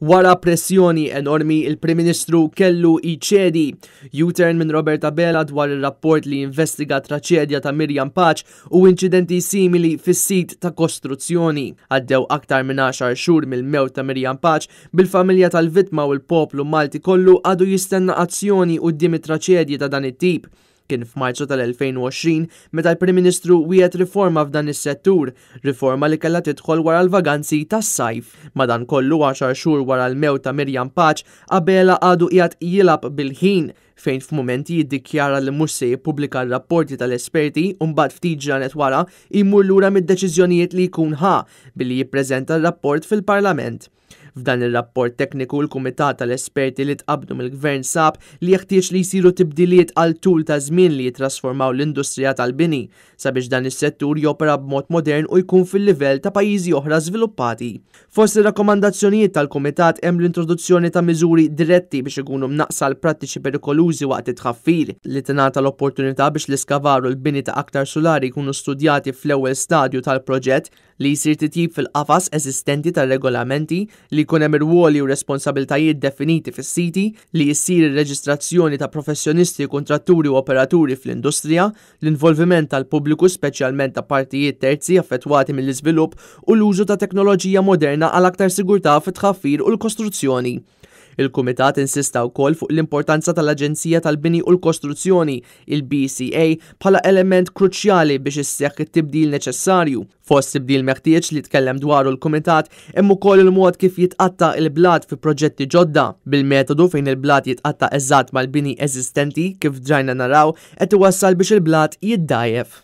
Wara pressjoni enormi il-Prim Ministru kellu iċedi. Jutern minn Roberta Bella dwar il-rapport li investiga traċedja ta' Mirjam Paċ u inċidenti simili fis-sit ta' kostruzzjoni. Għaddew aktar minn 10 xhur mill-mewt ta' Mirjam Paċ bil-familja tal-vittma u l-poplu Malti kollu għadu jistenna azzjoni u d traċedji ta' dan it-tip kien f'Marzu tal-2020 meta l-Prim Ministru wieħed riforma f'dan is-settur, riforma li kellha tidħol wara l-vaganzi tas-sajf. dan kollu 10 xhur wara l-mew ta' Mirjam Paċ qabel għadu qiegħed jilab bil-ħin fejn f'mumenti jiddikjara li mhux se jippubblika r-rapporti tal-esperti u mbagħad ftit ġranet wara jmur lura mid-deċiżjonijiet li jkun ħa billi jippreżenta r-rapport fil-Parlament. F'dan ir-rapport tekniku l-Kumitat tal-Esperti li tqabdu mill-Gvern sab li jeħtieġ li jsiru tibdiliet għal tul ta' żmien li jitrasformaw l-industrija tal-bini sabiex dan is-settur jopera b'mod modern u jkun fil-livell ta' pajjiżi oħra żviluppati. Fost ir-rakkomandazzjonijiet tal-Kumitat hemm l-introduzzjoni ta' miżuri diretti biex ikunu mnaqsa l-prattiċi perikolu inklużi waqt it-tħaffir li tingħata l-opportunità biex l-iskavaru l-bini ta' aktar solari jkunu studjati fl-ewwel stadju tal-proġett li jsir titjib fil-qafas eżistenti tal-regolamenti li jkun hemm irwoli u responsabiltajiet definiti fis-siti li jsir ir-reġistrazzjoni ta' professjonisti, kontratturi u operaturi fl-industrija, l-involviment tal-pubbliku speċjalment ta' partijiet terzi affettwati mill-iżvilupp u l-użu ta' teknoloġija moderna għal aktar sigurtà fit-tħaffir u l-kostruzzjoni. Il-Kumitat insista wkoll fuq l-importanza tal-Aġenzija tal-Bini u l-Kostruzzjoni, il-BCA, bħala element kruċjali biex isseħħ it-tibdil neċessarju. Fost tibdil meħtieġ li tkellem dwaru l-Kumitat hemm ukoll il-mod kif jitqatta il-blad fi proġetti ġodda. Bil-metodu fejn il-blad jitqatta eżatt mal-bini eżistenti kif ġajna naraw qed iwassal biex il-blad jiddajef.